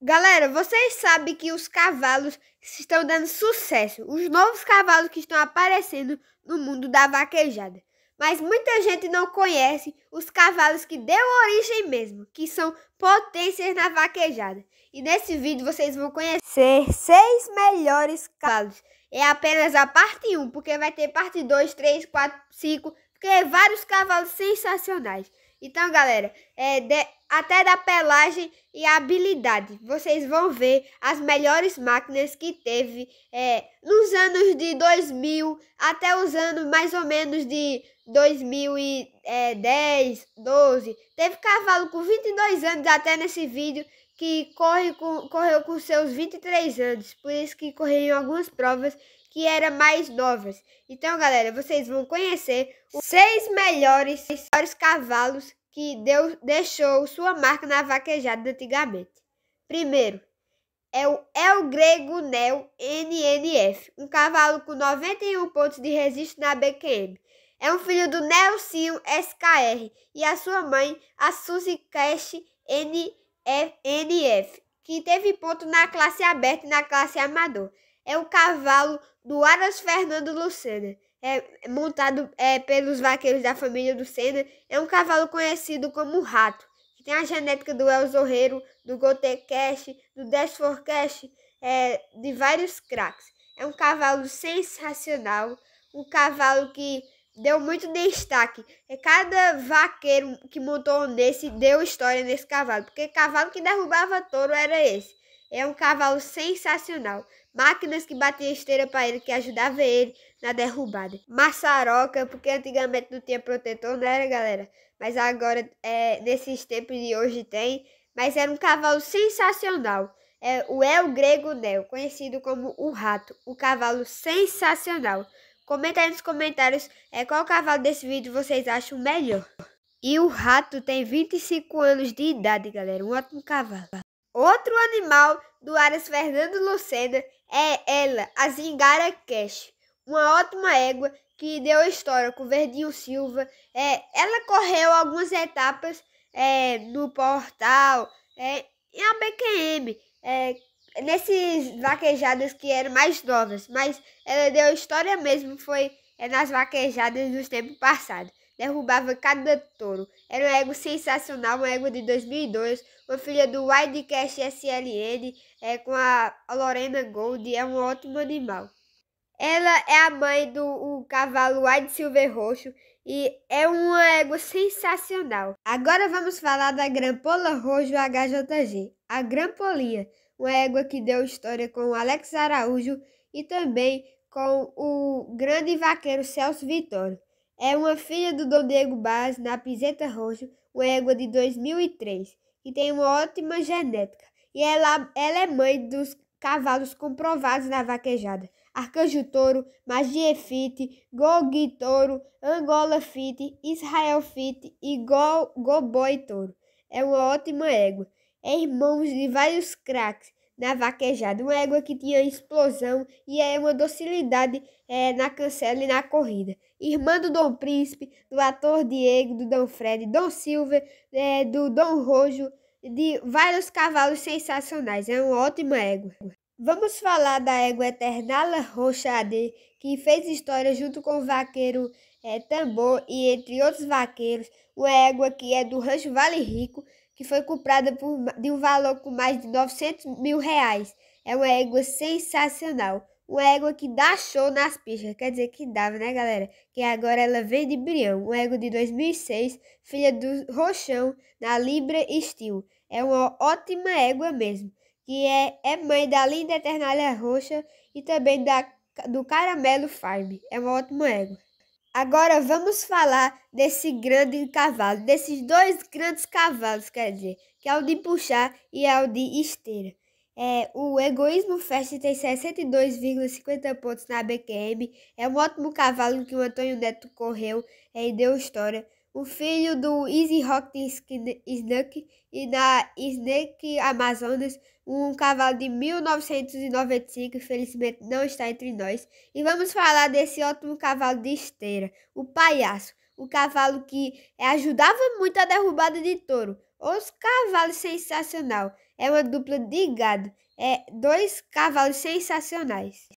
Galera, vocês sabem que os cavalos estão dando sucesso, os novos cavalos que estão aparecendo no mundo da vaquejada. Mas muita gente não conhece os cavalos que deu origem mesmo, que são potências na vaquejada. E nesse vídeo vocês vão conhecer seis melhores cavalos. É apenas a parte 1, porque vai ter parte 2, 3, 4, 5, porque é vários cavalos sensacionais. Então, galera, é de, até da pelagem e habilidade. Vocês vão ver as melhores máquinas que teve é, nos anos de 2000 até os anos mais ou menos de 2010, 12. É, teve cavalo com 22 anos até nesse vídeo que corre com, correu com seus 23 anos, por isso que correu em algumas provas que eram mais novas. Então, galera, vocês vão conhecer os seis melhores, melhores cavalos que deu, deixou sua marca na vaquejada antigamente. Primeiro, é o El Grego Neo NNF, um cavalo com 91 pontos de registro na BQM. É um filho do Nelsinho SKR e a sua mãe, a Suzy Cash NNF. NF, que teve ponto na classe aberta e na classe amador. É o cavalo do Aras Fernando Lucena. É montado é, pelos vaqueiros da família Lucena. É um cavalo conhecido como rato, que tem a genética do El Zorreiro, do Gotecast, do Desforcash, é, de vários craques. É um cavalo sensacional, um cavalo que deu muito destaque. é cada vaqueiro que montou nesse deu história nesse cavalo, porque cavalo que derrubava touro era esse. É um cavalo sensacional. Máquinas que batiam esteira para ele, que ajudava ele na derrubada. Maçaroca, porque antigamente não tinha protetor, não né, era, galera? Mas agora, é, nesses tempos de hoje, tem. Mas era um cavalo sensacional. É o El Grego Neo, conhecido como o Rato. Um cavalo sensacional. Comenta aí nos comentários é, qual cavalo desse vídeo vocês acham melhor. E o rato tem 25 anos de idade, galera. Um ótimo cavalo. Outro animal do Aras Fernando Lucena é ela, a Zingara Cash. Uma ótima égua que deu história com Verdinho Silva. É, ela correu algumas etapas é, no portal, é, em ABQM, é, nesses vaquejadas que eram mais novas, mas ela deu história mesmo, foi é, nas vaquejadas dos tempos passados. Derrubava cada touro. Era um ego sensacional, um ego de 2002, uma filha do Wildcast SLN, é, com a Lorena Gold, é um ótimo animal. Ela é a mãe do um cavalo White Silver Roxo e é um ego sensacional. Agora vamos falar da Grampola Rojo HJG, a Grampolinha uma égua que deu história com Alex Araújo e também com o grande vaqueiro Celso Vitório. É uma filha do Dom Diego Baz na Pizeta Roxo, uma égua de 2003, que tem uma ótima genética. E ela, ela é mãe dos cavalos comprovados na vaquejada. Arcanjo Touro, Magie Fit, Golgi Touro, Angola Fit, Israel Fit e Go, Toro. Touro. É uma ótima égua. É irmãos de vários craques na vaquejada. Uma égua que tinha explosão e é uma docilidade é, na cancela e na corrida. Irmã do Dom Príncipe, do ator Diego, do Dom Fred, Dom Silva, é, do Dom Rojo, de vários cavalos sensacionais. É uma ótima égua. Vamos falar da égua Eternala Rochade, que fez história junto com o vaqueiro é, Tambor e entre outros vaqueiros. Uma égua que é do Rancho Vale Rico, que foi comprada por, de um valor com mais de 900 mil reais. É uma égua sensacional. Uma égua que dá show nas pistas. Quer dizer que dava, né, galera? Que agora ela vem de Brião. Uma égua de 2006, filha do Rochão, na Libra Steel. É uma ótima égua mesmo. Que é, é mãe da linda Eternália Roxa e também da, do Caramelo Farm. É uma ótima égua. Agora vamos falar desse grande cavalo, desses dois grandes cavalos, quer dizer, que é o de puxar e é o de esteira. É, o Egoísmo Fest tem 62,50 pontos na BQM. É um ótimo cavalo que o Antônio Neto correu é, e deu história o filho do Easy Rock Snuck e da Snake Amazonas, um cavalo de 1995, infelizmente não está entre nós. E vamos falar desse ótimo cavalo de esteira, o palhaço, o cavalo que ajudava muito a derrubada de touro. Os cavalos sensacional, é uma dupla de gado, é dois cavalos sensacionais.